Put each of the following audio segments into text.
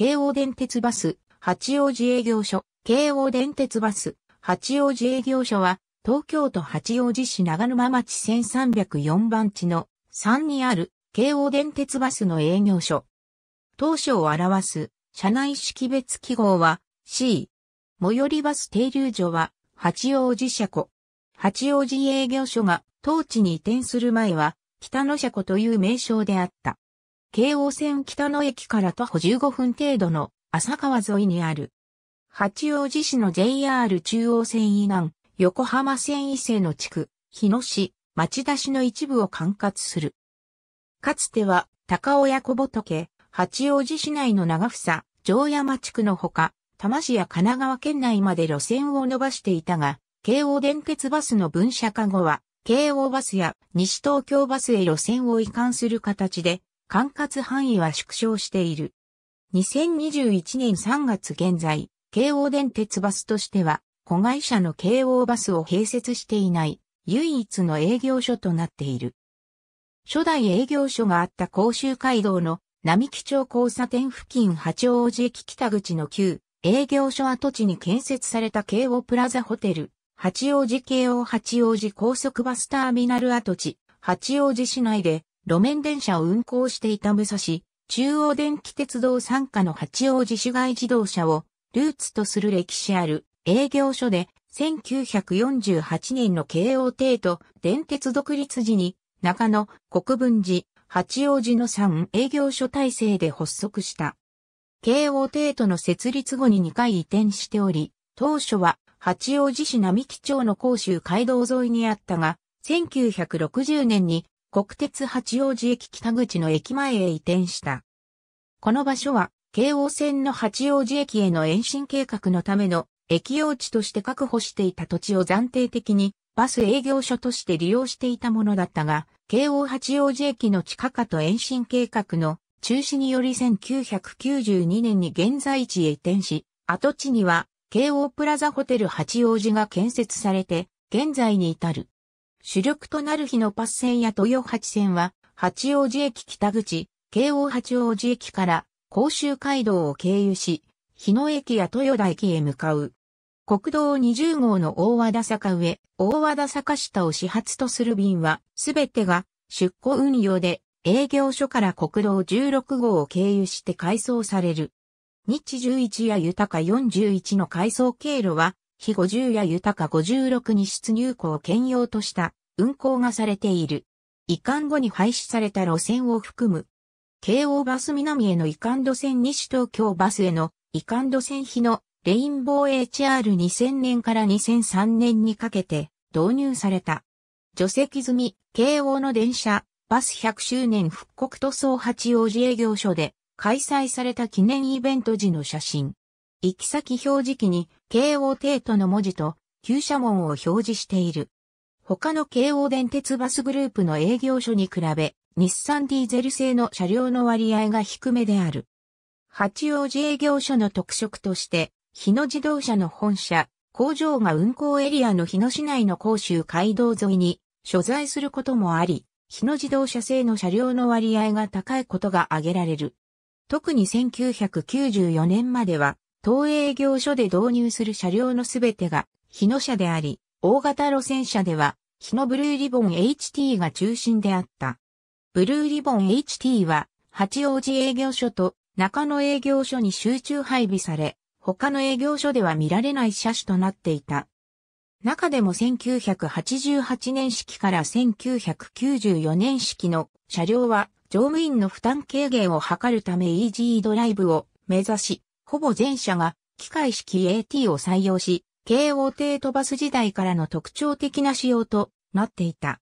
京王電鉄バス、八王子営業所、京王電鉄バス、八王子営業所は、東京都八王子市長沼町1304番地の3にある京王電鉄バスの営業所。当初を表す車内識別記号は C。最寄りバス停留所は八王子車庫。八王子営業所が当地に移転する前は北野車庫という名称であった。京王線北野駅から徒歩15分程度の浅川沿いにある。八王子市の JR 中央線以南、横浜線以西の地区、日野市、町田市の一部を管轄する。かつては、高尾や小仏、八王子市内の長房、城山地区のほか、多摩市や神奈川県内まで路線を伸ばしていたが、京王電鉄バスの分社化後は、京王バスや西東京バスへ路線を移管する形で、管轄範囲は縮小している。2021年3月現在、京王電鉄バスとしては、子会社の京王バスを併設していない唯一の営業所となっている。初代営業所があった甲州街道の並木町交差点付近八王子駅北口の旧営業所跡地に建設された京王プラザホテル、八王子京王八王子高速バスターミナル跡地、八王子市内で路面電車を運行していた武蔵、中央電気鉄道参加の八王子市街自動車をルーツとする歴史ある営業所で1948年の慶応帝都電鉄独立時に中野、国分寺、八王子の3営業所体制で発足した。慶応帝都の設立後に2回移転しており、当初は八王子市並木町の甲州街道沿いにあったが、1960年に国鉄八王子駅北口の駅前へ移転した。この場所は、京王線の八王子駅への延伸計画のための駅用地として確保していた土地を暫定的にバス営業所として利用していたものだったが、京王八王子駅の地下化と延伸計画の中止により1992年に現在地へ移転し、跡地には京王プラザホテル八王子が建設されて、現在に至る。主力となる日のパス線や豊八線は、八王子駅北口、京王八王子駅から甲州街道を経由し、日野駅や豊田駅へ向かう。国道20号の大和田坂上、大和田坂下を始発とする便は、すべてが出庫運用で営業所から国道16号を経由して改装される。日11や豊か41の改装経路は、日50や豊か56に出入港兼用とした運行がされている。移管後に廃止された路線を含む、京王バス南への移管路線西東京バスへの移管路線比のレインボー HR2000 年から2003年にかけて導入された。除籍済み、京王の電車、バス100周年復刻塗装八王子営業所で開催された記念イベント時の写真。行き先表示器に、京王帝都の文字と、旧社門を表示している。他の京王電鉄バスグループの営業所に比べ、日産ディーゼル製の車両の割合が低めである。八王子営業所の特色として、日野自動車の本社、工場が運行エリアの日野市内の甲州街道沿いに所在することもあり、日野自動車製の車両の割合が高いことが挙げられる。特に1994年までは、同営業所で導入する車両のすべてが日野車であり、大型路線車では日野ブルーリボン HT が中心であった。ブルーリボン HT は八王子営業所と中野営業所に集中配備され、他の営業所では見られない車種となっていた。中でも1988年式から1994年式の車両は乗務員の負担軽減を図るため EG ドライブを目指し、ほぼ全車が機械式 AT を採用し、京王帝都バス時代からの特徴的な仕様となっていた。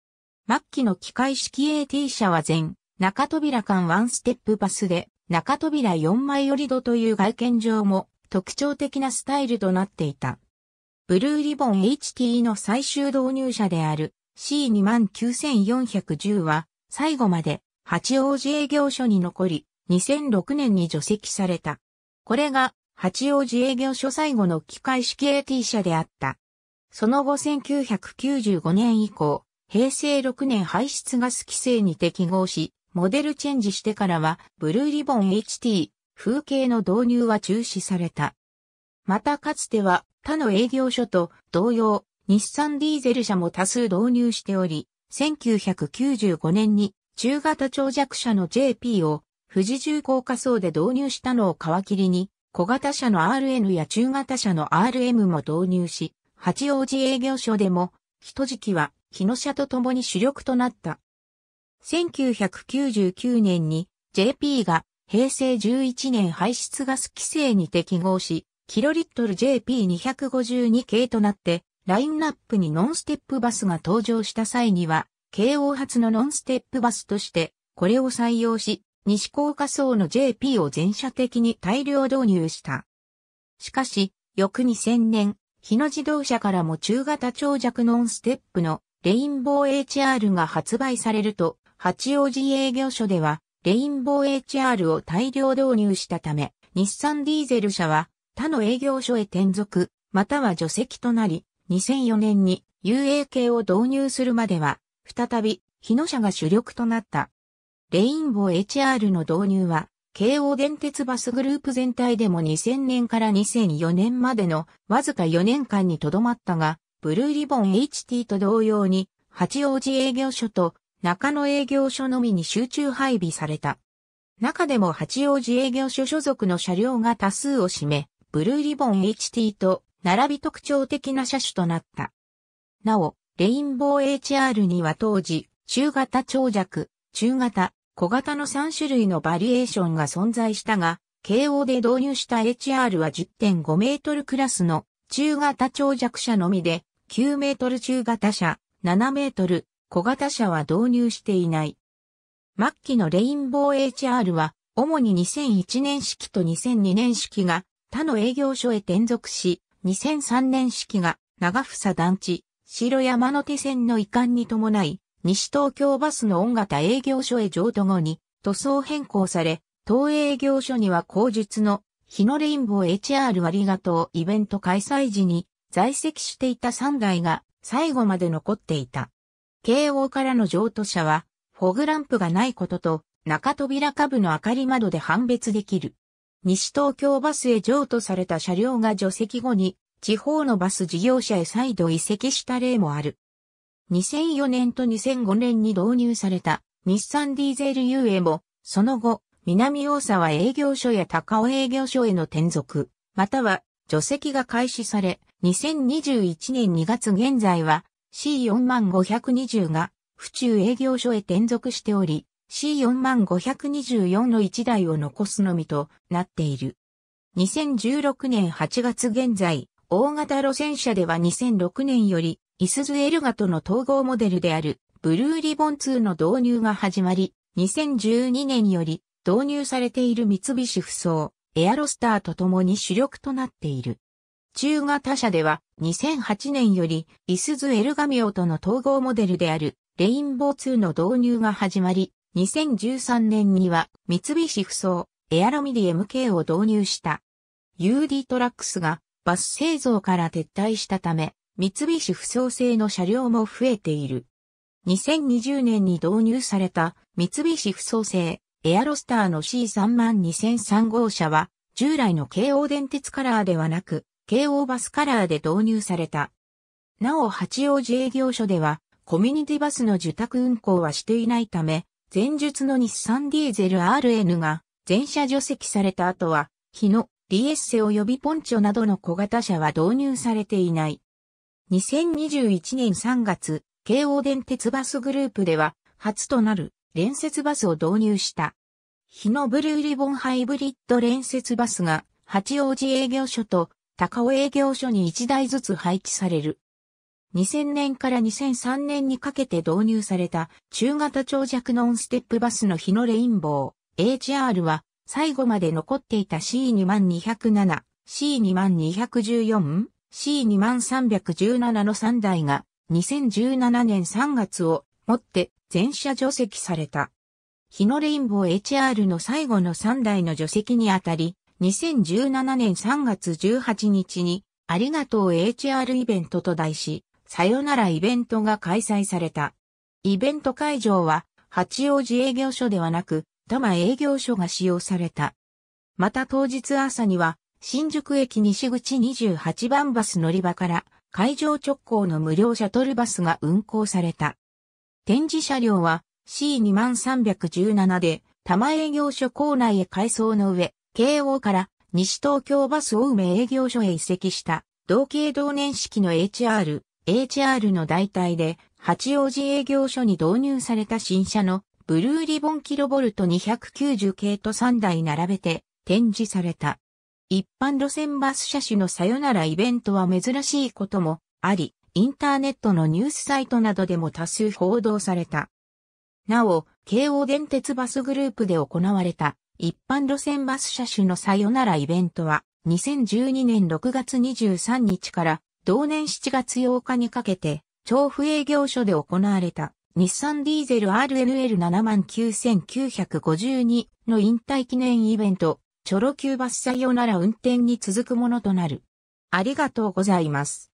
末期の機械式 AT 車は全中扉間ワンステップバスで中扉4枚折り戸という外見上も特徴的なスタイルとなっていた。ブルーリボン HT の最終導入車である C29410 は最後まで八王子営業所に残り2006年に除籍された。これが八王子営業所最後の機械式 AT 車であった。その後1995年以降、平成6年排出ガス規制に適合し、モデルチェンジしてからは、ブルーリボン HT、風景の導入は中止された。またかつては他の営業所と同様、日産ディーゼル車も多数導入しており、1995年に中型長尺車の JP を富士重工化層で導入したのを皮切りに、小型車の RN や中型車の RM も導入し、八王子営業所でも、一時期は、日野車と共に主力となった。1999年に JP が平成11年排出ガス規制に適合し、キロリットル JP252 系となって、ラインナップにノンステップバスが登場した際には、京王発のノンステップバスとして、これを採用し、西高架層の JP を全社的に大量導入した。しかし、翌2000年、日野自動車からも中型長尺ノンステップのレインボー HR が発売されると、八王子営業所では、レインボー HR を大量導入したため、日産ディーゼル社は他の営業所へ転属、または除籍となり、2004年に UA 系を導入するまでは、再び、日野社が主力となった。レインボー HR の導入は、京王電鉄バスグループ全体でも2000年から2004年までのわずか4年間にとどまったが、ブルーリボン HT と同様に、八王子営業所と中野営業所のみに集中配備された。中でも八王子営業所所属の車両が多数を占め、ブルーリボン HT と並び特徴的な車種となった。なお、レインボー HR には当時、中型長尺、中型、小型の3種類のバリエーションが存在したが、慶応で導入した HR は10.5メートルクラスの中型長尺車のみで、9メートル中型車、7メートル、小型車は導入していない。末期のレインボー HR は、主に2001年式と2002年式が他の営業所へ転属し、2003年式が長房団地、白山手線の移管に伴い、西東京バスの大型営業所へ譲渡後に塗装変更され、東営業所には後述の日のレインボー HR ありがとうイベント開催時に在籍していた3台が最後まで残っていた。慶応からの譲渡者は、フォグランプがないことと、中扉下部の明かり窓で判別できる。西東京バスへ譲渡された車両が除籍後に、地方のバス事業者へ再度移籍した例もある。2004年と2005年に導入された日産ディーゼル UA も、その後、南大沢営業所や高尾営業所への転属、または除籍が開始され、2021年2月現在は C45520 が府中営業所へ転属しており、C45524 の1台を残すのみとなっている。2016年8月現在、大型路線車では2006年よりイスズエルガとの統合モデルであるブルーリボン2の導入が始まり、2012年より導入されている三菱不装、エアロスターと共に主力となっている。中型車では2008年よりイスズエルガミオとの統合モデルであるレインボー2の導入が始まり、2013年には三菱不装、エアロミディ MK を導入した。UD トラックスがバス製造から撤退したため、三菱不創製の車両も増えている。2020年に導入された三菱不創製エアロスターの C32003 号車は従来の京王電鉄カラーではなく京王バスカラーで導入された。なお八王子営業所ではコミュニティバスの受託運行はしていないため前述の日産ディーゼル RN が全車除籍された後は日野、リエッセ及びポンチョなどの小型車は導入されていない。2021年3月、京王電鉄バスグループでは、初となる連接バスを導入した。日のブルーリボンハイブリッド連接バスが、八王子営業所と高尾営業所に1台ずつ配置される。2000年から2003年にかけて導入された中型長尺ノンステップバスの日のレインボー HR は最後まで残っていた C2207、C2214、C2317 の3台が2017年3月をもって全車除籍された。日のレインボー HR の最後の3台の除籍にあたり、2017年3月18日に、ありがとう HR イベントと題し、さよならイベントが開催された。イベント会場は、八王子営業所ではなく、多摩営業所が使用された。また当日朝には、新宿駅西口28番バス乗り場から会場直行の無料シャトルバスが運行された。展示車両は C2317 で多摩営業所構内へ改装の上、京王から西東京バス青梅営業所へ移籍した同系同年式の HR、HR の代替で八王子営業所に導入された新車のブルーリボンキロボルト290系と3台並べて展示された。一般路線バス車種のさよならイベントは珍しいこともあり、インターネットのニュースサイトなどでも多数報道された。なお、京王電鉄バスグループで行われた一般路線バス車種のさよならイベントは2012年6月23日から同年7月8日にかけて調布営業所で行われた日産ディーゼル RNL79952 の引退記念イベントチョロ Q バス採用なら運転に続くものとなる。ありがとうございます。